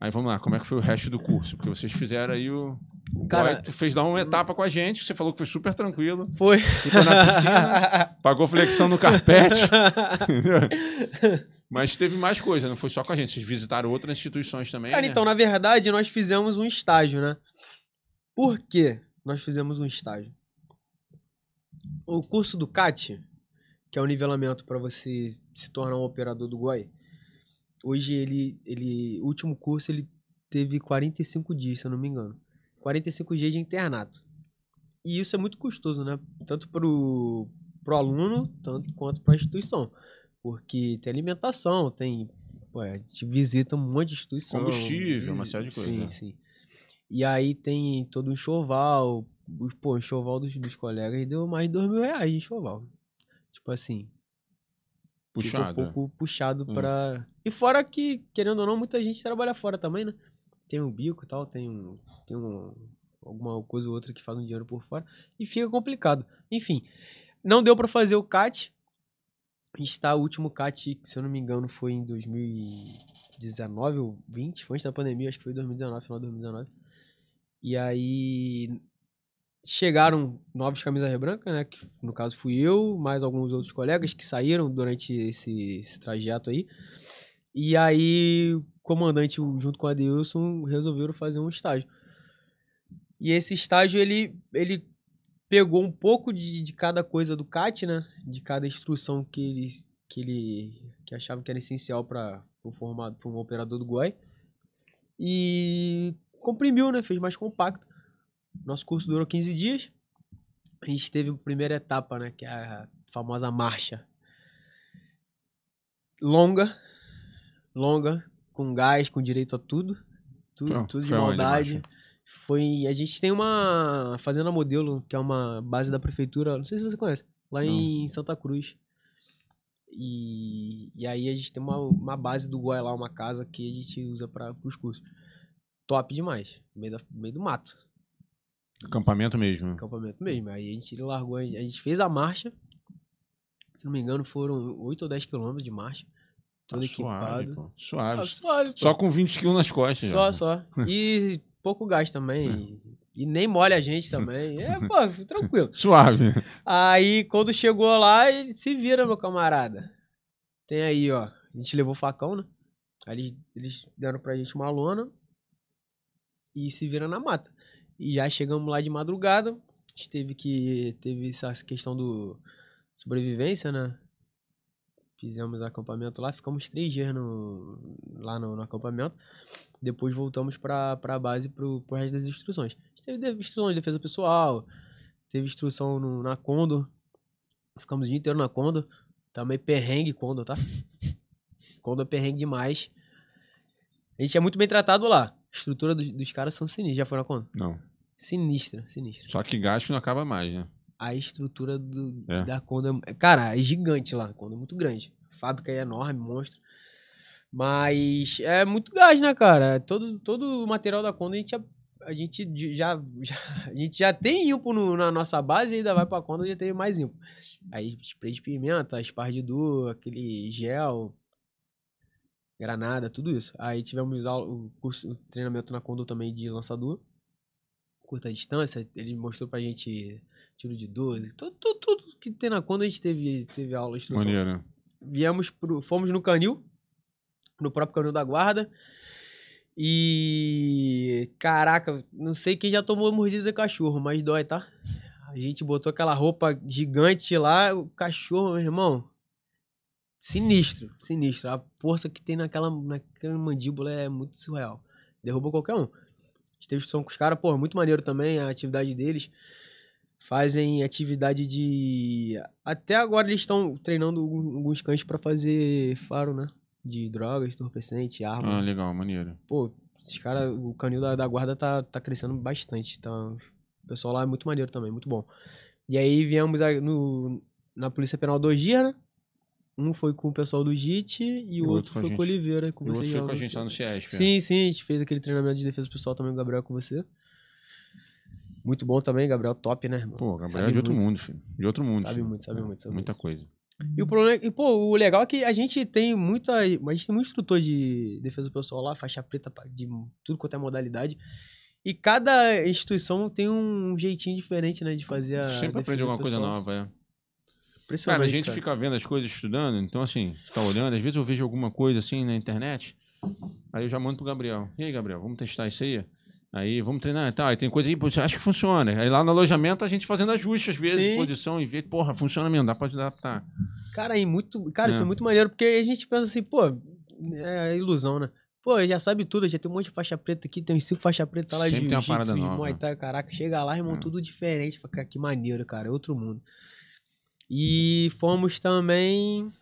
Aí vamos lá, como é que foi o resto do curso? Porque vocês fizeram aí o. o Cara, boy, fez dar uma etapa com a gente, você falou que foi super tranquilo. Foi. Ficou na piscina, pagou flexão no carpete. Mas teve mais coisa, não foi só com a gente. Vocês visitaram outras instituições também. Cara, né? então, na verdade, nós fizemos um estágio, né? Por que nós fizemos um estágio? O curso do CAT, que é o nivelamento para você se tornar um operador do GOI, Hoje ele, ele, o último curso ele teve 45 dias, se eu não me engano. 45 dias de internato. E isso é muito custoso, né? Tanto pro, pro aluno, tanto quanto para a instituição. Porque tem alimentação, tem. Ué, a gente visita um monte de instituição. Combustível, uma série de coisas. Sim, né? sim. E aí tem todo um enxoval. Pô, o enxoval dos, dos colegas deu mais de 2 mil reais de enxoval. Tipo assim, puxado. Fica um é. pouco puxado hum. para E fora que, querendo ou não, muita gente trabalha fora também, né? Tem um bico e tal, tem um, tem um, alguma coisa ou outra que faz um dinheiro por fora e fica complicado. Enfim, não deu para fazer o CAT. Está o último CAT, se eu não me engano, foi em 2019 ou 20, foi antes da pandemia, acho que foi 2019, final de 2019. E aí chegaram novos camisas rebranca né? Que no caso fui eu, mais alguns outros colegas que saíram durante esse, esse trajeto aí. E aí o comandante, junto com a Adilson, resolveram fazer um estágio. E esse estágio, ele, ele pegou um pouco de, de cada coisa do CAT, né? De cada instrução que ele, que ele que achava que era essencial para o formado para um operador do Guai E comprimiu, né? Fez mais compacto. Nosso curso durou 15 dias. A gente teve a primeira etapa, né? Que é a famosa marcha. Longa. Longa. Com gás, com direito a tudo. Tudo, tudo de maldade. Foi. A gente tem uma Fazenda Modelo, que é uma base da prefeitura. Não sei se você conhece. Lá Não. em Santa Cruz. E, e aí a gente tem uma, uma base do Goi lá, uma casa que a gente usa para os cursos. Top demais. No meio, da, no meio do mato. Acampamento mesmo. Acampamento mesmo. Aí a gente largou, a gente fez a marcha. Se não me engano, foram 8 ou 10 quilômetros de marcha. Todo tá ah, equipado. Suave. Pô. suave. Ah, suave só com 20 quilos nas costas. Só, já. Né? só. E pouco gás também. e nem mole a gente também. É, pô, tranquilo. Suave. Aí, quando chegou lá, se vira, meu camarada. Tem aí, ó. A gente levou facão, né? Aí eles, eles deram pra gente uma lona e se vira na mata. E já chegamos lá de madrugada. A gente teve que. Teve essa questão do sobrevivência, né? Fizemos acampamento lá, ficamos três dias no, lá no, no acampamento. Depois voltamos para a base para o resto das instruções. A gente teve instruções de defesa pessoal, teve instrução no, na Condor. Ficamos o dia inteiro na Condor. Também perrengue Condor, tá? Condor é perrengue demais. A gente é muito bem tratado lá. A estrutura dos, dos caras são sinistros. Já foi na Condor? Não. Sinistra, sinistra. Só que gasto não acaba mais, né? A estrutura do, é. da Conda. É cara, é gigante lá. A Conda é muito grande. A fábrica é enorme, monstro. Mas é muito gás, né, cara? Todo, todo o material da Conda a gente, a, a gente já, já, a gente já tem impo no, na nossa base e ainda vai pra Conda já tem mais impo. Aí spray de pimenta, espargidu, aquele gel, granada, tudo isso. Aí tivemos o, curso, o treinamento na Conda também de lançador curta distância, ele mostrou pra gente tiro de 12, tudo, tudo, tudo que tem na quando a gente teve, teve aula de instrução. Maneiro. Viemos pro, fomos no canil, no próprio canil da guarda, e caraca, não sei quem já tomou mordida de cachorro, mas dói, tá? A gente botou aquela roupa gigante lá, o cachorro, meu irmão, sinistro, sinistro. A força que tem naquela, naquela mandíbula é muito surreal. Derrubou qualquer um gente teve discussão com os caras, pô, é muito maneiro também a atividade deles. Fazem atividade de. Até agora eles estão treinando alguns cães para fazer faro, né? De drogas, entorpecente, arma. Ah, legal, maneiro. Pô, esses caras, o canil da, da, guarda tá, tá crescendo bastante. Tá... O pessoal lá é muito maneiro também, muito bom. E aí viemos no, na Polícia Penal dois dias, né? Um foi com o pessoal do JIT e, e o outro, foi com o Oliveira. Com e outro foi com a gente lá no CESP. É. Sim, sim, a gente fez aquele treinamento de defesa pessoal também, o Gabriel, com você. Muito bom também, Gabriel, top, né, irmão? Pô, Gabriel é sabe é de outro mundo, filho. De outro mundo. Sabe filho. muito, sabe é, muito. Sabe Muita muito. coisa. E o problema é, e, pô, o legal é que a gente tem muita. A gente tem muito instrutor de defesa pessoal lá, faixa preta, de tudo quanto é modalidade. E cada instituição tem um jeitinho diferente, né, de fazer a. Sempre aprende alguma pessoal. coisa nova, é. Cara, a gente cara. fica vendo as coisas estudando, então assim, está olhando, às vezes eu vejo alguma coisa assim na internet, aí eu já mando pro Gabriel. E aí, Gabriel, vamos testar isso aí? Aí vamos treinar, tá? Aí tem coisa aí, acho que funciona. Aí lá no alojamento a gente fazendo ajustes às vezes, Sim. posição e ver, porra, funciona mesmo, dá pra adaptar. Cara, aí muito, cara, é. isso é muito maneiro, porque a gente pensa assim, pô, é ilusão, né? Pô, já sabe tudo, já tem um monte de faixa preta aqui, tem uns cinco faixa preta lá Sempre de jiu-jitsu, de muay thai, caraca, chega lá, irmão, é. tudo diferente, que maneiro, cara, é outro mundo. E fomos também.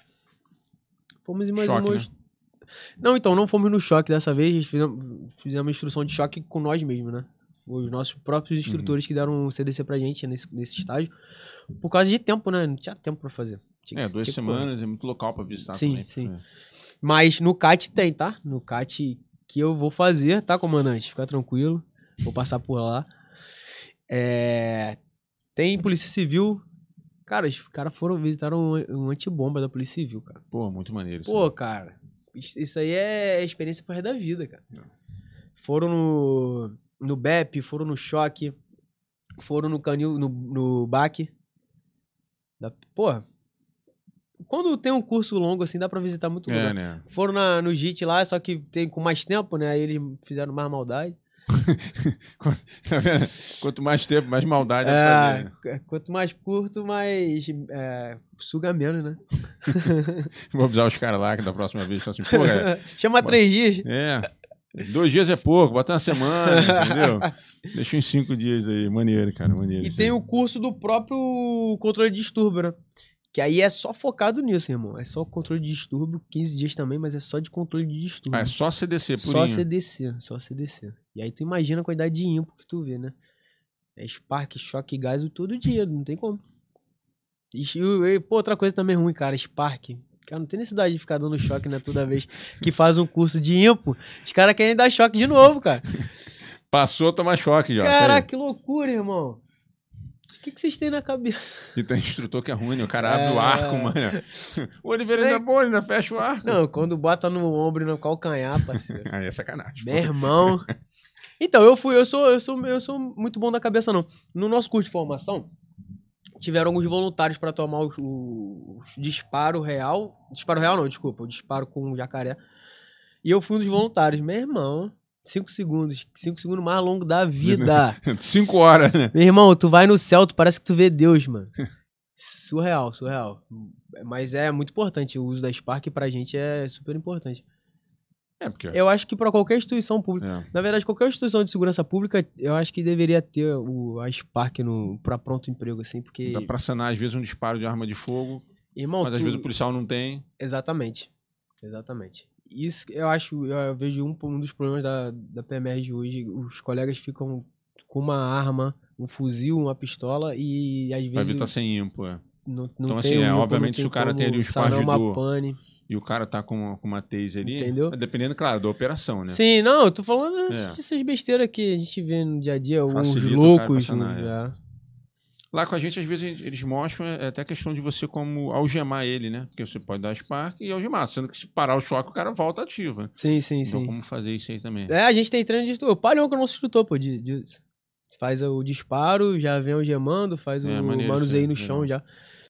Fomos em mais Choque, umas... né? Não, então, não fomos no choque dessa vez, fizemos, instrução de choque com nós mesmos, né? Os nossos próprios uhum. instrutores uhum. que deram o CDC pra gente nesse, nesse estágio. Por causa de tempo, né? Não tinha tempo pra fazer. Tinha é, duas semanas, correr. é muito local pra visitar sim, também. Sim, Mas no CAT tem, tá? No CAT que eu vou fazer, tá, comandante? Fica tranquilo. Vou passar por lá. É... Tem Polícia Civil, Cara, os caras foram visitar um, um antibomba da Polícia Civil, cara. Pô, muito maneiro isso. Pô, aí. Né? cara, isso aí é experiência pro resto da vida, cara. Não. É. Foram no, no BEP, foram no Choque, foram no Canil, no, no BAC. Da, porra, quando tem um curso longo assim, dá pra visitar muito é, Né? Foram na, no JIT lá, só que tem com mais tempo, né? Aí eles fizeram mais maldade. Tá quanto mais tempo, mais maldade. É, é quanto mais curto, mais é, suga menos, né? Vou avisar os caras lá que da próxima vez assim, pô, cara, é, Chama três dias. É. Dois dias é pouco, bota uma semana, entendeu? Deixa em cinco dias aí. Maneiro, cara, maneiro. E tem aí. o curso do próprio controle de distúrbio, né? Que aí é só focado nisso, irmão. É só controle de distúrbio, 15 dias também, mas é só de controle de distúrbio. Ah, é só CDC, por Só CDC, só CDC. E aí tu imagina a quantidade de ímpo que tu vê, né? É Spark, choque gás gás todo dia, não tem como. E, e, pô, outra coisa também ruim, cara, Spark. Cara, não tem necessidade de ficar dando choque, né? Toda vez que faz um curso de impo, os caras querem dar choque de novo, cara. Passou, toma choque já. Caraca, que loucura, irmão. O que, que vocês têm na cabeça? E tem instrutor que é ruim, né? O cara é... abre o é. arco, mano. O Oliveira ainda é... bom, ainda fecha o arco. Não, quando bota no ombro e no calcanhar, parceiro. Aí é sacanagem. Meu irmão, então, eu fui, eu sou, eu sou, eu sou muito bom da cabeça, não. No nosso curso de formação, tiveram alguns voluntários para tomar o, o, disparo real. Disparo real não, desculpa, o disparo com o jacaré. E eu fui um dos voluntários. Meu irmão, cinco segundos, cinco segundos mais longo da vida. cinco horas, né? Meu irmão, tu vai no céu, tu parece que tu vê Deus, mano. surreal, surreal. Mas é muito importante, o uso da Spark pra gente é super importante. É porque... Eu acho que para qualquer instituição pública, é. na verdade, qualquer instituição de segurança pública, eu acho que deveria ter o, a Spark para pronto emprego, assim, porque. Dá pra sanar, às vezes, um disparo de arma de fogo. Irmão, mas às tu... vezes o policial não tem. Exatamente. Exatamente. Isso eu acho, eu vejo um, um dos problemas da, da PMR hoje. Os colegas ficam com uma arma, um fuzil, uma pistola e às vezes. Vai estar tá sem ímpo é. Não, não então, assim, é, obviamente, se o cara tem ali o de uma pane e o cara tá com, com uma taser ali. Entendeu? Dependendo, claro, da operação, né? Sim, não, eu tô falando é. dessas besteiras que a gente vê no dia a dia, alguns loucos. Né? É. Lá com a gente, às vezes, eles mostram é, é até a questão de você como algemar ele, né? Porque você pode dar Spark e algemar, sendo que se parar o choque, o cara volta ativa. Né? Sim, sim, então, sim. como fazer isso aí também. É, a gente tem treino de instrutor. Palhão com o nosso instrutor, pô, de, de, faz o disparo, já vem algemando, faz é, o maneiro, manuseio sim, no chão já.